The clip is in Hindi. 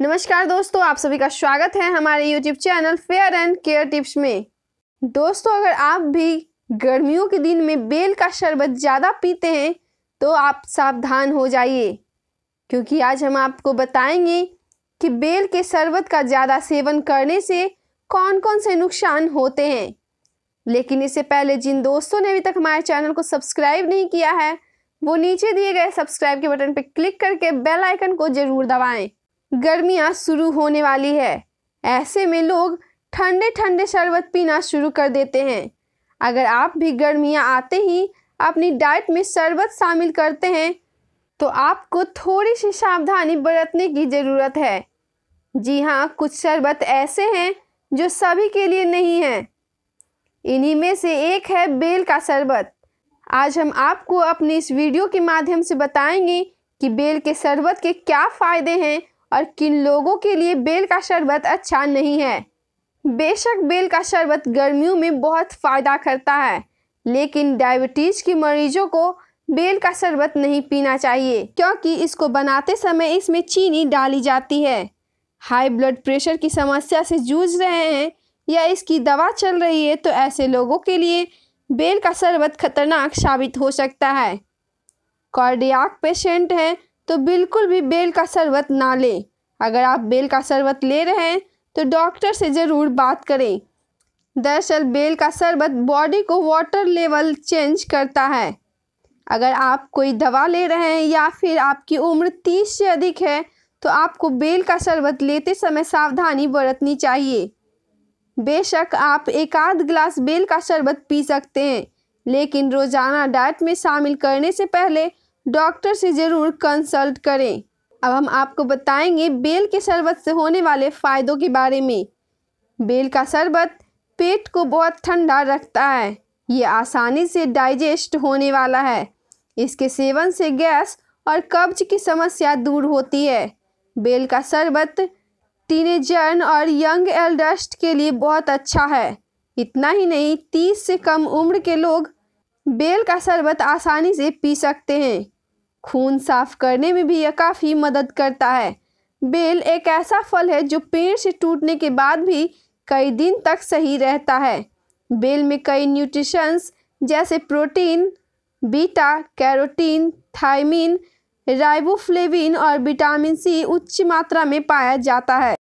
नमस्कार दोस्तों आप सभी का स्वागत है हमारे YouTube channel fair and care tips में दोस्तों अगर आप भी गर्मियों के दिन में बेल का शरबत ज़्यादा पीते हैं तो आप सावधान हो जाइए क्योंकि आज हम आपको बताएंगे कि बेल के शरबत का ज़्यादा सेवन करने से कौन कौन से नुकसान होते हैं लेकिन इससे पहले जिन दोस्तों ने अभी तक हमारे चैनल को सब्सक्राइब नहीं किया है वो नीचे दिए गए सब्सक्राइब के बटन पर क्लिक करके बेल आइकन को जरूर दबाएं। गर्मियाँ शुरू होने वाली है ऐसे में लोग ठंडे ठंडे शरबत पीना शुरू कर देते हैं अगर आप भी गर्मियाँ आते ही अपनी डाइट में शरबत शामिल करते हैं तो आपको थोड़ी सी सावधानी बरतने की ज़रूरत है जी हाँ कुछ शरबत ऐसे हैं जो सभी के लिए नहीं हैं इन्हीं में से एक है बेल का शरबत आज हम आपको अपने इस वीडियो के माध्यम से बताएंगे कि बेल के शरबत के क्या फ़ायदे हैं और किन लोगों के लिए बेल का शरबत अच्छा नहीं है बेशक बेल का शरबत गर्मियों में बहुत फ़ायदा करता है लेकिन डायबिटीज़ के मरीजों को बेल का शरबत नहीं पीना चाहिए क्योंकि इसको बनाते समय इसमें चीनी डाली जाती है हाई ब्लड प्रेशर की समस्या से जूझ रहे हैं या इसकी दवा चल रही है तो ऐसे लोगों के लिए बेल का शरबत खतरनाक साबित हो सकता है कार्डियक पेशेंट हैं तो बिल्कुल भी बेल का शरबत ना लें अगर आप बेल का शरबत ले रहे हैं तो डॉक्टर से ज़रूर बात करें दरअसल बेल का शरबत बॉडी को वाटर लेवल चेंज करता है अगर आप कोई दवा ले रहे हैं या फिर आपकी उम्र तीस से अधिक है तो आपको बेल का शरबत लेते समय सावधानी बरतनी चाहिए बेशक आप एक आध गिलास बेल का शरबत पी सकते हैं लेकिन रोज़ाना डाइट में शामिल करने से पहले डॉक्टर से ज़रूर कंसल्ट करें अब हम आपको बताएंगे बेल के शरबत से होने वाले फ़ायदों के बारे में बेल का शरबत पेट को बहुत ठंडा रखता है ये आसानी से डाइजेस्ट होने वाला है इसके सेवन से गैस और कब्ज की समस्या दूर होती है बेल का शरबत टीनेजर्न और यंग एल्डस्ट के लिए बहुत अच्छा है इतना ही नहीं तीस से कम उम्र के लोग बेल का शरबत आसानी से पी सकते हैं खून साफ करने में भी यह काफ़ी मदद करता है बेल एक ऐसा फल है जो पेड़ से टूटने के बाद भी कई दिन तक सही रहता है बेल में कई न्यूट्रिशंस जैसे protein beta carotene thiamine riboflavin और विटामिन सी उच्च मात्रा में पाया जाता है